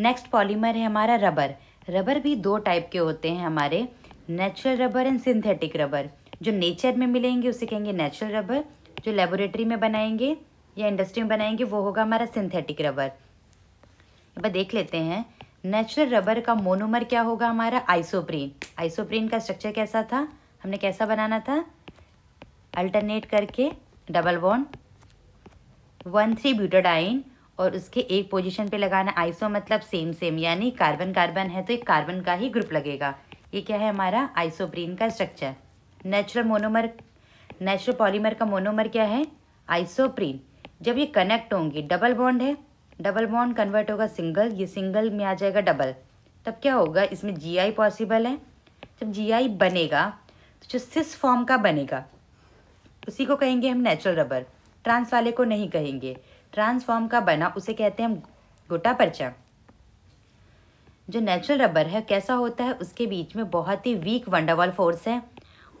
next polymer है हमारा rubber rubber भी दो टाइप के होते हैं हमारे natural rubber and synthetic rubber जो नेचर में मिलेंगे उसे कहेंगे नेचुरल रबर जो लेबोरेटरी में बनाएंगे या इंडस्ट्री में बनाएंगे वो होगा हमारा सिंथेटिक रबर अब देख लेते हैं नेचुरल रबर का मोनोमर क्या होगा हमारा आइसोप्रीन आइसोप्रीन का स्ट्रक्चर कैसा था हमने कैसा बनाना था अल्टरनेट करके double bond one three butadiene और उसके एक पोजीशन पे लगाना आइसो मतलब सेम सेम यानी कार्बन कार्बन है तो एक कार्बन का ही ग्रुप लगेगा ये क्या है हमारा आइसोप्रीन का structure natural monomer natural polymer का मोनोमर क्या है आइसोप्रीन जब ये कनेक्ट होंगी डबल बॉन्ड है डबल बॉन्ड कन्वर्ट होगा सिंगल ये सिंगल में आ जाएगा डबल तब क्या होगा इसमें जी पॉसिबल है जब जी बनेगा तो जो सिस फॉर्म का बनेगा उसी को कहेंगे हम नेचुरल रबर ट्रांस वाले को नहीं कहेंगे ट्रांसफॉर्म का बना उसे कहते हैं हम गोटा पर्चा जो नेचुरल रबर है कैसा होता है उसके बीच में बहुत ही वीक वंडरवॉल फोर्स है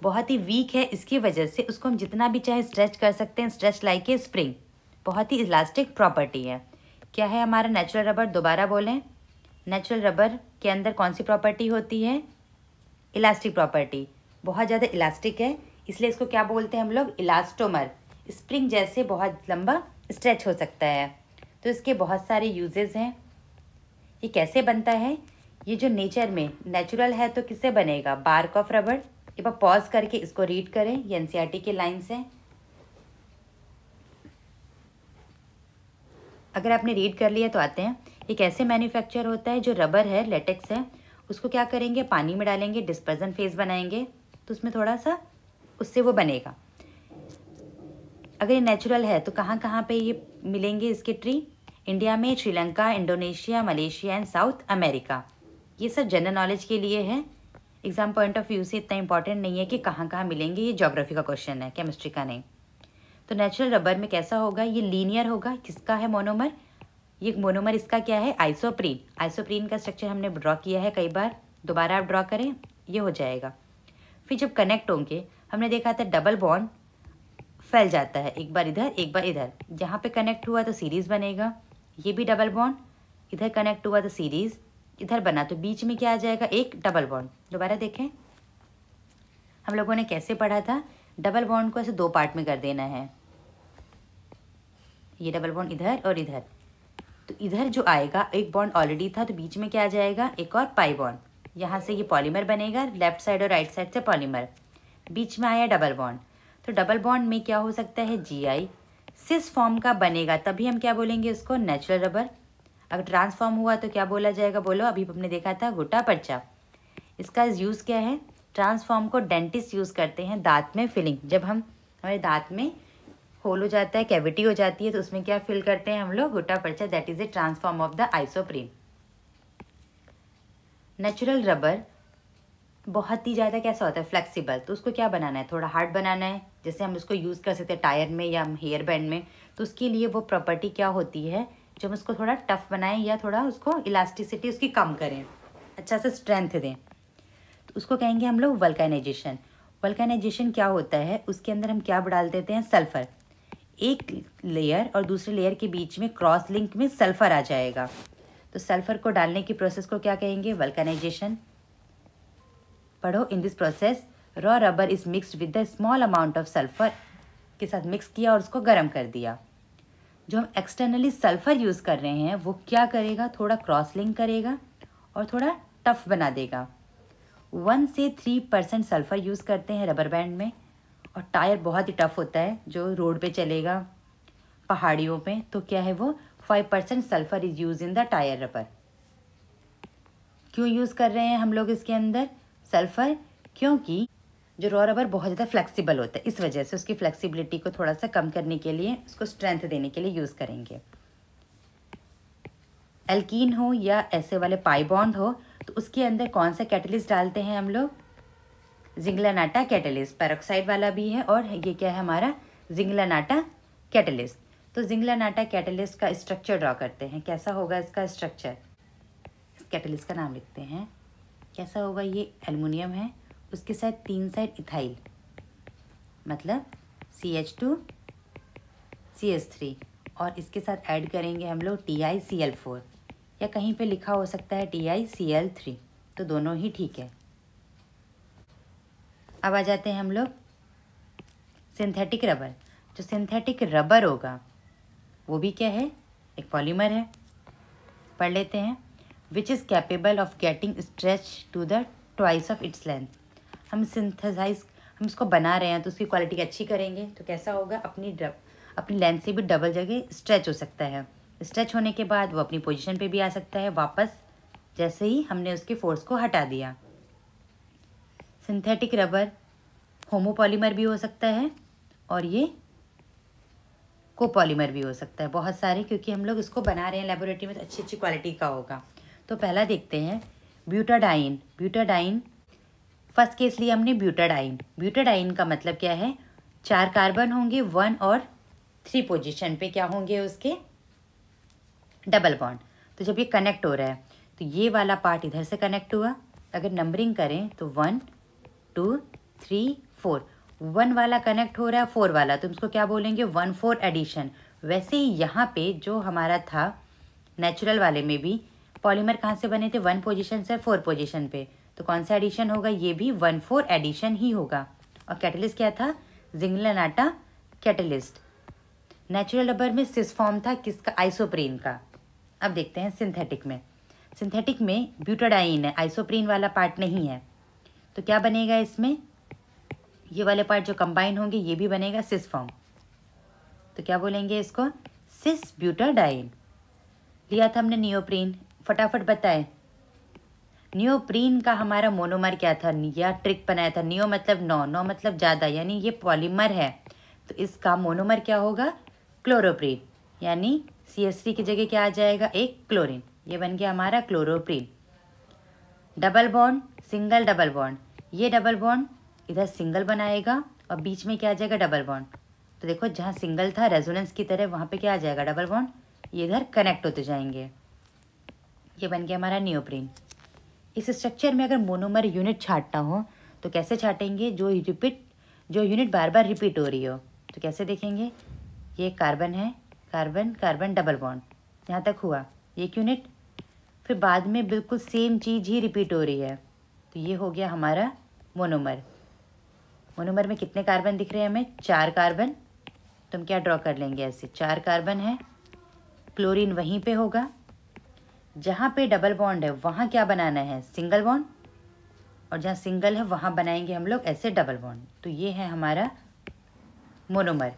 बहुत ही वीक है इसकी वजह से उसको हम जितना भी चाहे स्ट्रेच कर सकते हैं स्ट्रेच लाइक ए स्प्रिंग बहुत ही इलास्टिक प्रॉपर्टी है क्या है हमारा नेचुरल रबर दोबारा बोलें नेचुरल रबर के अंदर कौन सी प्रॉपर्टी होती है इलास्टिक प्रॉपर्टी बहुत ज़्यादा इलास्टिक है इसलिए इसको क्या बोलते हैं हम लोग इलास्टोमर स्प्रिंग जैसे बहुत लंबा स्ट्रेच हो सकता है तो इसके बहुत सारे यूजेज़ हैं ये कैसे बनता है ये जो नेचर में नेचुरल है तो किससे बनेगा बार्क ऑफ रबर एक बार पॉज करके इसको रीड करें ये एन e के लाइन्स हैं अगर आपने रीड कर लिया तो आते हैं ये कैसे मैन्युफैक्चर होता है जो रबर है लेटेक्स है उसको क्या करेंगे पानी में डालेंगे डिस्पर्जन फेस बनाएंगे तो उसमें थोड़ा सा उससे वो बनेगा अगर ये नेचुरल है तो कहाँ कहाँ पे ये मिलेंगे इसके ट्री इंडिया में Sri Lanka Indonesia Malaysia and South America ये सब जनरल नॉलेज के लिए है एग्ज़ाम पॉइंट ऑफ व्यू से इतना इंपॉर्टेंट नहीं है कि कहाँ कहाँ मिलेंगे ये जोग्राफी का क्वेश्चन है केमिस्ट्री का नहीं तो नेचुरल रबर में कैसा होगा ये लीनियर होगा किसका है मोनोमर ये मोनोमर इसका क्या है आइसोप्रीन आइसोप्रीन का स्ट्रक्चर हमने ड्रॉ किया है कई बार दोबारा आप ड्रॉ करें ये हो जाएगा फिर जब कनेक्ट होंगे हमने देखा था डबल बॉन्ड फैल जाता है एक बार इधर एक बार इधर जहाँ पे कनेक्ट हुआ तो सीरीज़ बनेगा ये भी डबल बॉन्ड इधर कनेक्ट हुआ तो सीरीज़ इधर बना तो बीच में क्या आ जाएगा एक डबल बॉन्ड दोबारा देखें हम लोगों ने कैसे पढ़ा था डबल बॉन्ड को ऐसे दो पार्ट में कर देना है ये डबल बॉन्ड इधर और इधर तो इधर जो आएगा एक बॉन्ड ऑलरेडी था तो बीच में क्या आ जाएगा एक और पाई बॉन्ड यहाँ से ये पॉलीमर बनेगा लेफ्ट साइड और राइट साइड से पॉलीमर बीच में आया डबल बॉन्ड तो डबल बॉन्ड में क्या हो सकता है जी आई सिस फॉर्म का बनेगा तभी हम क्या बोलेंगे उसको नेचुरल रबर अगर ट्रांसफॉर्म हुआ तो क्या बोला जाएगा बोलो अभी हमने देखा था घुटा पर्चा इसका यूज़ क्या है ट्रांसफॉर्म को डेंटिस्ट यूज़ करते हैं दांत में फिलिंग जब हम हमारे दांत में होल हो जाता है कैविटी हो जाती है तो उसमें क्या फिल करते हैं हम लोग gutta percha that is a trans form of the isoprene natural rubber बहुत ही ज़्यादा कैसा होता है फ्लेक्सीबल तो उसको क्या बनाना है थोड़ा हार्ड बनाना है जैसे हम इसको यूज़ कर सकते हैं टायर में या हेयर बैंड में तो उसके लिए वो प्रॉपर्टी क्या होती है जो हम उसको थोड़ा टफ बनाएं या थोड़ा उसको इलास्टिसिटी उसकी कम करें अच्छा सा स्ट्रेंथ दें तो उसको कहेंगे हम लोग वल्कनाइजेशन वल्कनाइजेशन क्या होता है उसके अंदर हम क्या डाल देते हैं सल्फ़र एक लेयर और दूसरे लेयर के बीच में क्रॉस लिंक में सल्फ़र आ जाएगा तो सल्फ़र को डालने की प्रोसेस को क्या कहेंगे वल्कनाइजेशन पढ़ो in this process raw rubber is mixed with the small amount of sulphur के साथ मिक्स किया और उसको गर्म कर दिया जो हम एक्सटर्नली सल्फ़र यूज़ कर रहे हैं वो क्या करेगा थोड़ा क्रॉस लिंक करेगा और थोड़ा टफ बना देगा वन से थ्री परसेंट सल्फ़र यूज़ करते हैं रबर बैंड में और टायर बहुत ही टफ़ होता है जो रोड पे चलेगा पहाड़ियों पे तो क्या है वो five percent sulphur is use in the tyre rubber क्यों यूज़ कर रहे हैं हम लोग इसके अंदर सल्फ़र क्योंकि जो रॉ रबर बहुत ज़्यादा फ्लेक्सिबल होता है इस वजह से उसकी फ्लेक्सिबिलिटी को थोड़ा सा कम करने के लिए उसको स्ट्रेंथ देने के लिए यूज़ करेंगे एल्कीन हो या ऐसे वाले पाई बॉन्ड हो तो उसके अंदर कौन सा कैटलिस्ट डालते हैं हम लोग जिंगलानाटा कैटलिस्ट पैरोक्साइड वाला भी है और ये क्या है हमारा जिंगलानाटा कैटलिस्ट तो जिंगलानाटा कैटलिस्ट का स्ट्रक्चर ड्रॉ करते हैं कैसा होगा इसका स्ट्रक्चर इस कैटलिस्ट का नाम लिखते हैं कैसा होगा ये एलमिनियम है उसके साथ तीन साइड इथाइल मतलब C H two C H three और इसके साथ ऐड करेंगे हम लोग T I C L four या कहीं पे लिखा हो सकता है T I C L three तो दोनों ही ठीक है अब आ जाते हैं हम लोग सिंथेटिक रबर जो सिंथेटिक रबर होगा वो भी क्या है एक पॉलीमर है पढ़ लेते हैं which is capable of getting stretch to the twice of its length हम सिंथेसाइज हम इसको बना रहे हैं तो उसकी क्वालिटी अच्छी करेंगे तो कैसा होगा अपनी डब अपनी लेंथ से भी डबल जगह स्ट्रेच हो सकता है स्ट्रेच होने के बाद वो अपनी पोजिशन पर भी आ सकता है वापस जैसे ही हमने उसके फोर्स को हटा दिया सिंथेटिक रबर होमोपॉलीमर भी हो सकता है और ये कोपॉलीमर भी हो सकता है बहुत सारे क्योंकि हम लोग इसको बना रहे हैं लेबोरेटरी में तो अच्छी अच्छी क्वालिटी का होगा तो पहला देखते हैं ब्यूटाडाइन ब्यूटाडाइन फर्स्ट केस लिए हमने ब्यूटाडाइन ब्यूटाडाइन का मतलब क्या है चार कार्बन होंगे वन और थ्री पोजीशन पे क्या होंगे उसके डबल बॉन्ड तो जब ये कनेक्ट हो रहा है तो ये वाला पार्ट इधर से कनेक्ट हुआ अगर नंबरिंग करें तो one two three four one वाला कनेक्ट हो रहा है फोर वाला तो इसको क्या बोलेंगे वन फोर एडिशन वैसे ही यहाँ पे जो हमारा था नेचुरल वाले में भी पॉलीमर कहाँ से बने थे वन पोजिशन से फोर पोजिशन पे तो कौन सा एडिशन होगा ये भी वन फोर एडिशन ही होगा और कैटलिस्ट क्या था जिंगलानाटा कैटलिस्ट नेचुरल रबर में सिस फॉर्म था किसका आइसोप्रीन का अब देखते हैं सिंथेटिक में सिंथेटिक में ब्यूटाडाइन है आइसोप्रीन वाला पार्ट नहीं है तो क्या बनेगा इसमें ये वाले पार्ट जो कंबाइन होंगे ये भी बनेगा सिस फॉर्म तो क्या बोलेंगे इसको सिस ब्यूटाडाइन लिया था हमने नियोप्रीन फटाफट बताएं न्योप्रीन का हमारा मोनोमर क्या था या ट्रिक बनाया था न्यो मतलब नौ नौ मतलब ज़्यादा यानी ये पॉलीमर है तो इसका मोनोमर क्या होगा क्लोरोप्रीन यानी सी एस की जगह क्या आ जाएगा एक क्लोरीन ये बन गया हमारा chloroprene double bond single double bond ये डबल बॉन्ड इधर सिंगल बनाएगा और बीच में क्या आ जाएगा डबल बॉन्ड तो देखो जहाँ सिंगल था रेजोनेंस की तरह वहाँ पे क्या आ जाएगा डबल बॉन्ड ये इधर कनेक्ट होते जाएंगे ये बन गया हमारा न्योप्रीन इस स्ट्रक्चर में अगर मोनोमर यूनिट छाटता हो तो कैसे छाटेंगे जो रिपीट जो यूनिट बार बार रिपीट हो रही हो तो कैसे देखेंगे ये कार्बन है कार्बन कार्बन डबल बॉन्ड यहाँ तक हुआ एक यूनिट फिर बाद में बिल्कुल सेम चीज़ ही रिपीट हो रही है तो ये हो गया हमारा मोनोमर मोनोमर में कितने कार्बन दिख रहे हैं हमें चार कार्बन तो हम क्या ड्रॉ कर लेंगे ऐसे चार कार्बन है क्लोरीन वहीं पे होगा जहाँ पे डबल बॉन्ड है वहाँ क्या बनाना है सिंगल बॉन्ड और जहाँ सिंगल है वहाँ बनाएंगे हम लोग ऐसे डबल बॉन्ड तो ये है हमारा मोनोमर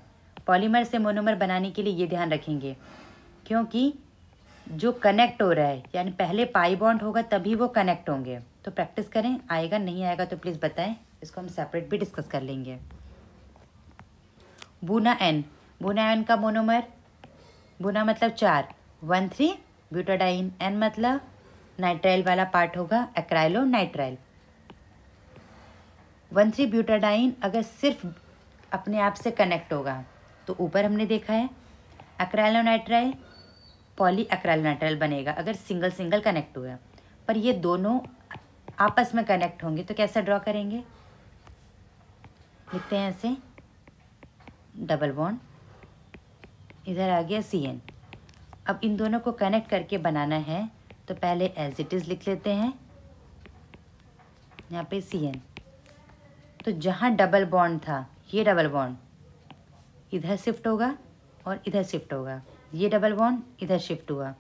पॉलीमर से मोनोमर बनाने के लिए ये ध्यान रखेंगे क्योंकि जो कनेक्ट हो रहा है यानी पहले पाई बॉन्ड होगा तभी वो कनेक्ट होंगे तो प्रैक्टिस करें आएगा नहीं आएगा तो प्लीज़ बताएं इसको हम सेपरेट भी डिस्कस कर लेंगे बुना एन बुना एन का मोनोमर बुना मतलब चार वन थ्री ब्यूटाडाइन एन मतलब नाइट्राइल वाला पार्ट होगा acrylonitrile one three butadiene अगर सिर्फ अपने आप से कनेक्ट होगा तो ऊपर हमने देखा है नाइट्राइल पॉली नाइट्राइल बनेगा अगर सिंगल सिंगल कनेक्ट हुआ पर ये दोनों आपस में कनेक्ट होंगे तो कैसे ड्रॉ करेंगे लिखते हैं ऐसे डबल बॉन्ड इधर आ गया सी एन अब इन दोनों को कनेक्ट करके बनाना है तो पहले एज इट इज़ लिख लेते हैं यहाँ पे सी एन तो जहाँ डबल बॉन्ड था ये डबल बॉन्ड इधर शिफ्ट होगा और इधर शिफ्ट होगा ये डबल बॉन्ड इधर शिफ्ट हुआ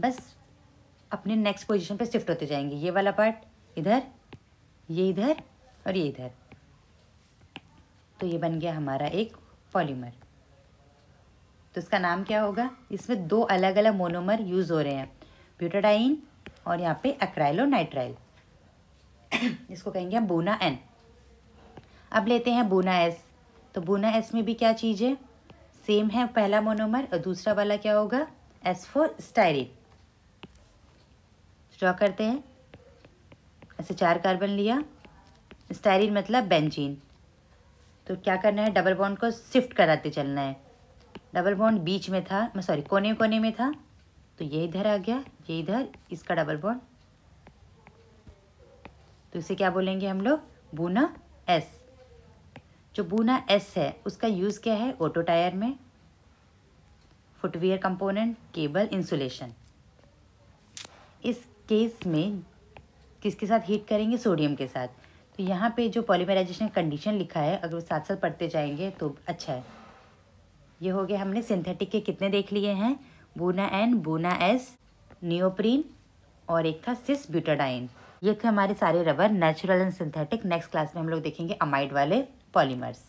बस अपने नेक्स्ट पोजीशन पे शिफ्ट होते जाएंगे ये वाला पार्ट इधर ये इधर और ये इधर तो ये बन गया हमारा एक पॉलीमर तो इसका नाम क्या होगा इसमें दो अलग अलग मोनोमर यूज़ हो रहे हैं ब्यूटाडाइन और यहाँ पे अक्राइलो नाइट्राइल इसको कहेंगे हम बोना एन अब लेते हैं बोना एस तो बोना एस में भी क्या चीज़ है सेम है पहला मोनोमर और दूसरा वाला क्या होगा एस फोर स्टायरिन ड्रॉ करते हैं ऐसे चार कार्बन लिया स्टायरिन मतलब बेंजीन तो क्या करना है डबल बॉन्ड को शिफ्ट कराते चलना है डबल बॉन्ड बीच में था मैं सॉरी कोने कोने में था तो ये इधर आ गया ये इधर इसका डबल बॉन्ड तो इसे क्या बोलेंगे हम लोग बूना एस जो बूना एस है उसका यूज़ क्या है ऑटो टायर में फुटवेयर कंपोनेंट केबल इंसुलेशन इस केस में किसके साथ हीट करेंगे सोडियम के साथ तो यहाँ पे जो पॉलीमराइजेशन कंडीशन लिखा है अगर वो साथ साथ पढ़ते जाएंगे तो अच्छा है ये हो गया हमने सिंथेटिक के कितने देख लिए हैं Buna N Buna S neoprene और एक था सिस ब्यूटाडाइन ये थे हमारे सारे rubber natural and synthetic next class में हम लोग देखेंगे अमाइड वाले पॉलीमर्स